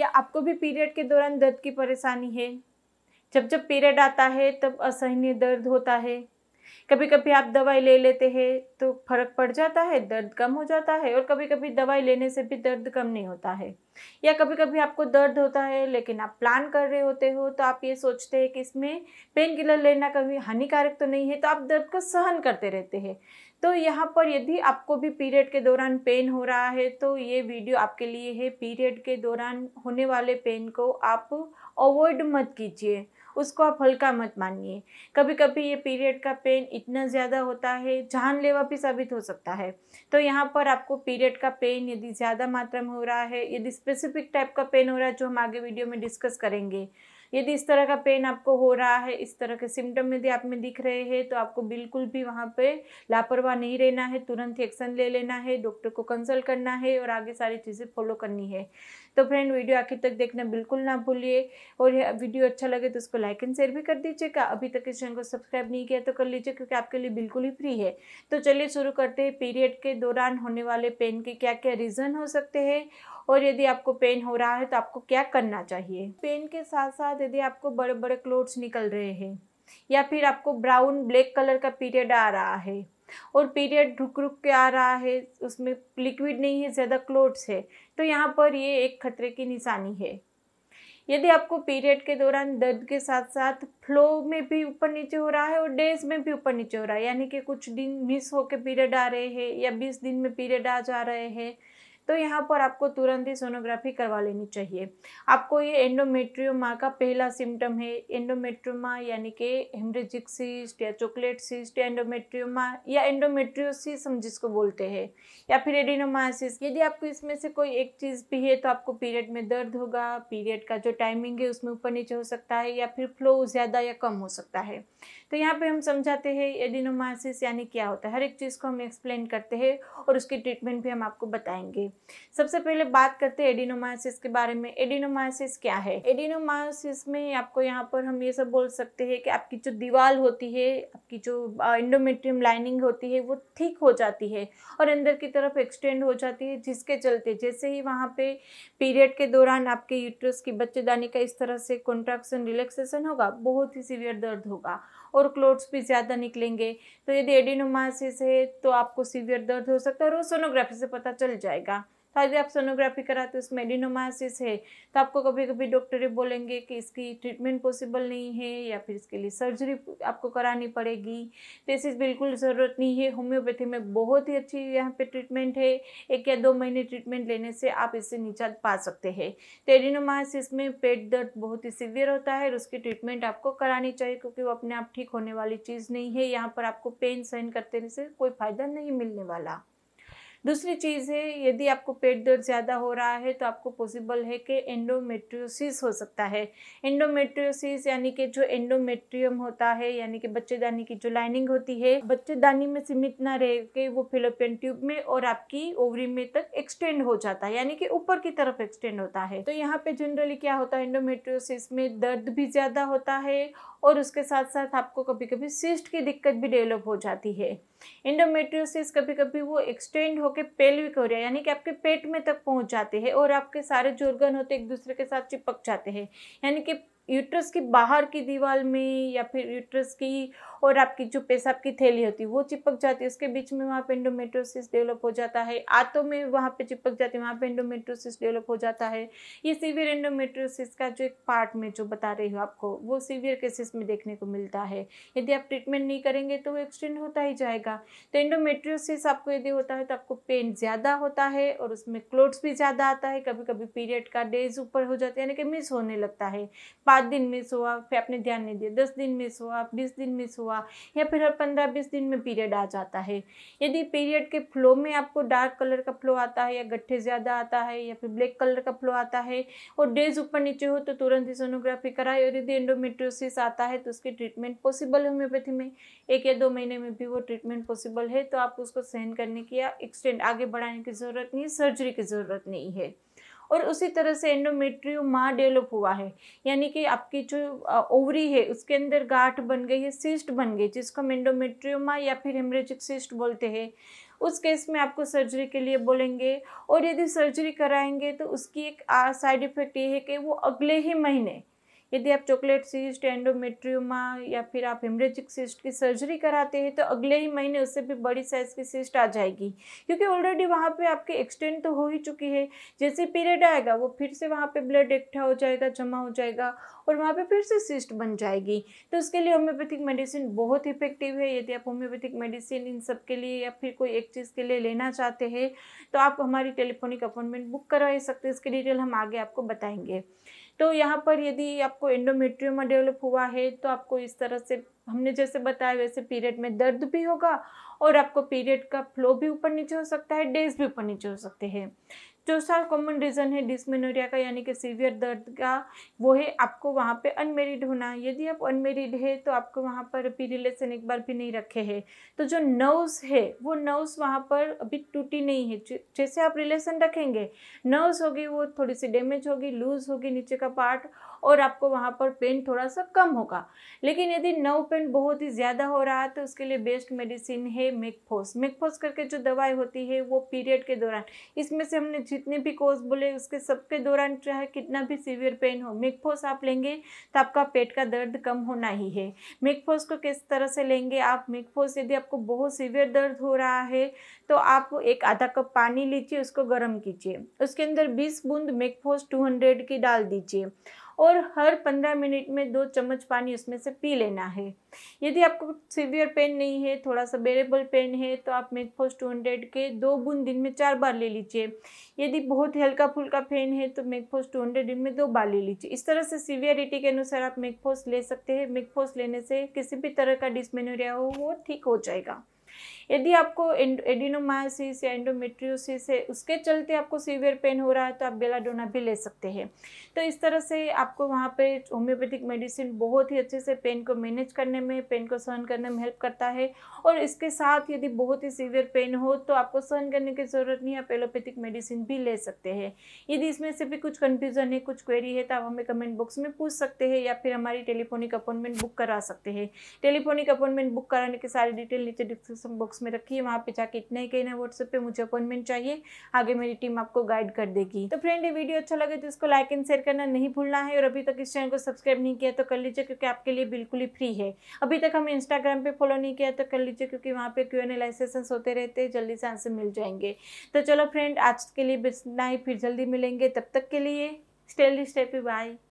क्या आपको भी पीरियड के दौरान दर्द की परेशानी है जब जब पीरियड आता है तब असहनीय दर्द होता है कभी कभी आप दवाई ले लेते हैं तो फर्क पड़ जाता है दर्द कम हो जाता है और कभी कभी दवाई लेने से भी दर्द कम नहीं होता है या कभी कभी आपको दर्द होता है लेकिन आप प्लान कर रहे होते हो तो आप ये सोचते हैं कि इसमें पेन किलर लेना कभी हानिकारक तो नहीं है तो आप दर्द को सहन करते रहते हैं तो यहाँ पर यदि आपको भी पीरियड के दौरान पेन हो रहा है तो ये वीडियो आपके लिए है पीरियड के दौरान होने वाले पेन को आप अवॉइड मत कीजिए उसको आप हल्का मत मानिए कभी कभी ये पीरियड का पेन इतना ज़्यादा होता है जानलेवा भी साबित हो सकता है तो यहाँ पर आपको पीरियड का पेन यदि ज़्यादा मात्रा में हो रहा है यदि स्पेसिफिक टाइप का पेन हो रहा है जो हम आगे वीडियो में डिस्कस करेंगे यदि इस तरह का पेन आपको हो रहा है इस तरह के सिम्टम यदि आप में दिख रहे हैं तो आपको बिल्कुल भी वहाँ पे लापरवाह नहीं रहना है तुरंत एक्शन ले लेना है डॉक्टर को कंसल्ट करना है और आगे सारी चीज़ें फॉलो करनी है तो फ्रेंड वीडियो आखिर तक देखना बिल्कुल ना भूलिए और वीडियो अच्छा लगे तो उसको लाइक एंड शेयर भी कर दीजिएगा अभी तक इस चैनल को सब्सक्राइब नहीं किया तो कर लीजिए क्योंकि आपके लिए बिल्कुल ही फ्री है तो चलिए शुरू करते हैं पीरियड के दौरान होने वाले पेन के क्या क्या रीज़न हो सकते हैं और यदि आपको पेन हो रहा है तो आपको क्या करना चाहिए पेन के साथ साथ साथ यदि आपको बड़े बड़े क्लोथ्स निकल रहे हैं या फिर आपको ब्राउन ब्लैक कलर का पीरियड आ रहा है और पीरियड रुक रुक के आ रहा है उसमें लिक्विड नहीं है ज़्यादा क्लोथ्स है तो यहाँ पर ये एक खतरे की निशानी है यदि आपको पीरियड के दौरान दर्द के साथ साथ फ्लो में भी ऊपर नीचे हो रहा है और डेज में भी ऊपर नीचे हो रहा है यानी कि कुछ दिन मिस होकर पीरियड आ रहे हैं या बीस दिन में पीरियड आ जा रहे हैं तो यहाँ पर आपको तुरंत ही सोनोग्राफी करवा लेनी चाहिए आपको ये एंडोमेट्रियोमा का पहला सिम्टम है एंडोमेट्रियोमा यानी कि हेमरेजिक सिस्ट या चॉकलेट सिस्ट या एंडोमेट्रियोमा या एंडोमेट्रियोसिस हम जिसको बोलते हैं या फिर एडिनोमासिस यदि आपको इसमें से कोई एक चीज़ भी है तो आपको पीरियड में दर्द होगा पीरियड का जो टाइमिंग है उसमें ऊपर नीचे हो सकता है या फिर फ्लो ज़्यादा या कम हो सकता है तो यहाँ पर हम समझाते हैं एडिनोमासिस यानी क्या होता है हर एक चीज़ को हम एक्सप्लेन करते हैं और उसकी ट्रीटमेंट भी हम आपको बताएंगे जाएगी सबसे पहले बात करते हैं एडिनोमायोसिस के बारे में एडिनोमायोसिस क्या है एडिनोमायोसिस में आपको यहाँ पर हम ये सब बोल सकते हैं कि आपकी जो दीवार होती है आपकी जो इंडोमेट्रियम लाइनिंग होती है वो ठीक हो जाती है और अंदर की तरफ एक्सटेंड हो जाती है जिसके चलते जैसे ही वहाँ पे पीरियड के दौरान आपके यूट्रस की बच्चेदानी का इस तरह से कॉन्ट्रैक्शन रिलैक्सेशन होगा बहुत ही सीवियर दर्द होगा और क्लोट्स भी ज़्यादा निकलेंगे तो यदि एडिनोमासिस है तो आपको सीवियर दर्द हो सकता है और सोनोग्राफी से पता चल जाएगा अगर आप सोनोग्राफी कराते हो उसमें एडिनोमासिस है तो आपको कभी कभी डॉक्टर बोलेंगे कि इसकी ट्रीटमेंट पॉसिबल नहीं है या फिर इसके लिए सर्जरी आपको करानी पड़ेगी तो ऐसी बिल्कुल ज़रूरत नहीं है होम्योपैथी में बहुत ही अच्छी यहाँ पे ट्रीटमेंट है एक या दो महीने ट्रीटमेंट लेने से आप इससे निजात पा सकते हैं तो एडिनोमासिस में पेट दर्द बहुत ही सीवियर होता है और उसकी ट्रीटमेंट आपको करानी चाहिए क्योंकि वो अपने आप ठीक होने वाली चीज़ नहीं है यहाँ पर आपको पेन सहन करते से कोई फ़ायदा नहीं मिलने वाला दूसरी चीज़ है यदि आपको पेट दर्द ज़्यादा हो रहा है तो आपको पॉसिबल है कि एंडोमेट्रियोसिस हो सकता है एंडोमेट्रियोसिस यानी कि जो एंडोमेट्रियम होता है यानी कि बच्चेदानी की जो लाइनिंग होती है बच्चेदानी में सीमित ना रह के वो फिलोपियन ट्यूब में और आपकी ओवरी में तक एक्सटेंड हो जाता है यानी कि ऊपर की तरफ एक्सटेंड होता है तो यहाँ पे जनरली क्या होता है एंडोमेट्रियोसिस में दर्द भी ज़्यादा होता है और उसके साथ साथ आपको कभी कभी सिस्ट की दिक्कत भी डेवलप हो जाती है इंडोमेट्रियोसिस कभी कभी वो एक्सटेंड होकर पेल्विक हो रहा यानी कि आपके पेट में तक पहुंच जाते हैं और आपके सारे जोरगन होते एक दूसरे के साथ चिपक जाते हैं यानी कि यूट्रस की बाहर की दीवार में या फिर यूट्रस की और आपकी जो पेशाब की थैली होती है वो चिपक जाती है उसके बीच में वहाँ पे एंडोमेट्रोसिस डेवलप हो जाता है आंतों में वहाँ पे चिपक जाती है वहाँ पे एंडोमेट्रोसिस डेवलप हो जाता है ये सीवियर एंडोमेट्रोसिस का जो एक पार्ट में जो बता रही हूँ आपको वो सीवियर केसेस में देखने को मिलता है यदि आप ट्रीटमेंट नहीं करेंगे तो वो एक्सटेंड होता ही जाएगा तो एंडोमेट्रोसिस आपको यदि होता है तो आपको पेन ज़्यादा होता है और उसमें क्लोट्स भी ज़्यादा आता है कभी कभी पीरियड का डेज ऊपर हो जाता है यानी कि मिस होने लगता है सात दिन मिस हुआ फिर आपने ध्यान नहीं दिया दस दिन मिस हुआ बीस दिन मिस हुआ या फिर हर पंद्रह बीस दिन में पीरियड आ जाता है यदि पीरियड के फ्लो में आपको डार्क कलर का फ्लो आता है या गट्ठे ज़्यादा आता है या फिर ब्लैक कलर का फ्लो आता है और डेज ऊपर नीचे हो तो तुरंत ही सोनोग्राफी कराए और यदि एंडोमेट्रोसिस आता है तो उसकी ट्रीटमेंट पॉसिबल होम्योपैथी में एक या दो महीने में भी वो ट्रीटमेंट पॉसिबल है तो आप उसको सहन करने की या एक्सटेंड आगे बढ़ाने की ज़रूरत नहीं सर्जरी की ज़रूरत नहीं है और उसी तरह से माँ डेवलप हुआ है यानी कि आपकी जो ओवरी है उसके अंदर गांठ बन गई है सिस्ट बन गई जिसको हम माँ या फिर हेमरेजिक सिस्ट बोलते हैं उस केस में आपको सर्जरी के लिए बोलेंगे और यदि सर्जरी कराएंगे तो उसकी एक साइड इफ़ेक्ट ये है कि वो अगले ही महीने यदि आप चॉकलेट सिस्ट एंडोमेट्रियोमा या फिर आप हेमरेजिक सिस्ट की सर्जरी कराते हैं तो अगले ही महीने उससे भी बड़ी साइज़ की सिस्ट आ जाएगी क्योंकि ऑलरेडी वहाँ पे आपके एक्सटेंड तो हो ही चुकी है जैसे पीरियड आएगा वो फिर से वहाँ पे ब्लड इकट्ठा हो जाएगा जमा हो जाएगा और वहाँ पे फिर से सिस्ट बन जाएगी तो उसके लिए होम्योपैथिक मेडिसिन बहुत इफेक्टिव है यदि आप होम्योपैथिक मेडिसिन इन सब के लिए या फिर कोई एक चीज़ के लिए लेना चाहते हैं तो आप हमारी टेलीफोनिक अपॉइंटमेंट बुक करवा सकते हैं इसकी डिटेल हम आगे आपको बताएंगे तो यहाँ पर यदि आपको एंडोमेट्रियोमा डेवलप हुआ है तो आपको इस तरह से हमने जैसे बताया वैसे पीरियड में दर्द भी होगा और आपको पीरियड का फ्लो भी ऊपर नीचे हो सकता है डेज भी ऊपर नीचे हो सकते हैं दूसरा कॉमन रीज़न है डिसमिनोरिया का यानी कि सीवियर दर्द का वो है आपको वहाँ पे अनमेरिड होना यदि आप अनमेरिड है तो आपको वहाँ पर अभी रिलेशन एक बार भी नहीं रखे हैं तो जो नर्व्स है वो नर्व्स वहाँ पर अभी टूटी नहीं है जैसे आप रिलेशन रखेंगे नर्व्स होगी वो थोड़ी सी डैमेज होगी लूज होगी नीचे का पार्ट और आपको वहाँ पर पेन थोड़ा सा कम होगा लेकिन यदि नव पेन बहुत ही ज़्यादा हो रहा है तो उसके लिए बेस्ट मेडिसिन है मेकफोस मेकफोस करके जो दवाई होती है वो पीरियड के दौरान इसमें से हमने जितने भी कोर्स बोले उसके सबके दौरान चाहे कितना भी सीवियर पेन हो मेकफोस आप लेंगे तो आपका पेट का दर्द कम होना ही है मेकफोस को किस तरह से लेंगे आप मेकफोस यदि आपको बहुत सीवियर दर्द हो रहा है तो आप एक आधा कप पानी लीजिए उसको गर्म कीजिए उसके अंदर 20 बूंद मेकफोस 200 की डाल दीजिए और हर पंद्रह मिनट में दो चम्मच पानी उसमें से पी लेना है यदि आपको सीवियर पेन नहीं है थोड़ा सा बेरेबल पेन है तो आप मैकफोस टू हंड्रेड के दो बूंद दिन में चार बार ले लीजिए यदि बहुत हल्का फुल्का पेन है तो मैकफोस टू हंड्रेड दिन में दो बार ले लीजिए इस तरह से सीवियरिटी के अनुसार आप मैकफोस ले सकते हैं मैकफोस लेने से किसी भी तरह का डिसमेनोरिया हो वो ठीक हो जाएगा यदि आपको एडिनोमायोसिस या एंडोमेट्रियोसिस है उसके चलते आपको सीवियर पेन हो रहा है तो आप बेलाडोना भी ले सकते हैं तो इस तरह से आपको वहाँ पर होम्योपैथिक मेडिसिन बहुत ही अच्छे से पेन को मैनेज करने में पेन को सहन करने में हेल्प करता है और इसके साथ यदि बहुत ही सीवियर पेन हो तो आपको सहन करने की ज़रूरत नहीं आप एलोपैथिक मेडिसिन भी ले सकते हैं यदि इसमें से भी कुछ कन्फ्यूज़न है कुछ क्वेरी है तो आप हमें कमेंट बॉक्स में पूछ सकते हैं या फिर हमारी टेलीफोनिक अपॉइंटमेंट बुक करा सकते हैं टेलीफोनिक अपॉइंटमेंट बुक कराने की सारी डिटेल नीचे डिस्क्रिप्शन सम बॉक्स में रखिए वहाँ पे जाके इतना ही कहना व्हाट्सएप पे मुझे अपॉइंटमेंट चाहिए आगे मेरी टीम आपको गाइड कर देगी तो फ्रेंड ये वीडियो अच्छा लगे तो इसको लाइक एंड शेयर करना नहीं भूलना है और अभी तक इस चैनल को सब्सक्राइब नहीं किया तो कर लीजिए क्योंकि आपके लिए बिल्कुल ही फ्री है अभी तक हमें इंस्टाग्राम पर फॉलो नहीं किया तो कर लीजिए क्योंकि वहाँ पे क्यू एन ए होते रहते हैं जल्दी से आंसर मिल जाएंगे तो चलो फ्रेंड आज के लिए बिजना ही फिर जल्दी मिलेंगे तब तक के लिए स्टेल स्टेपी बाय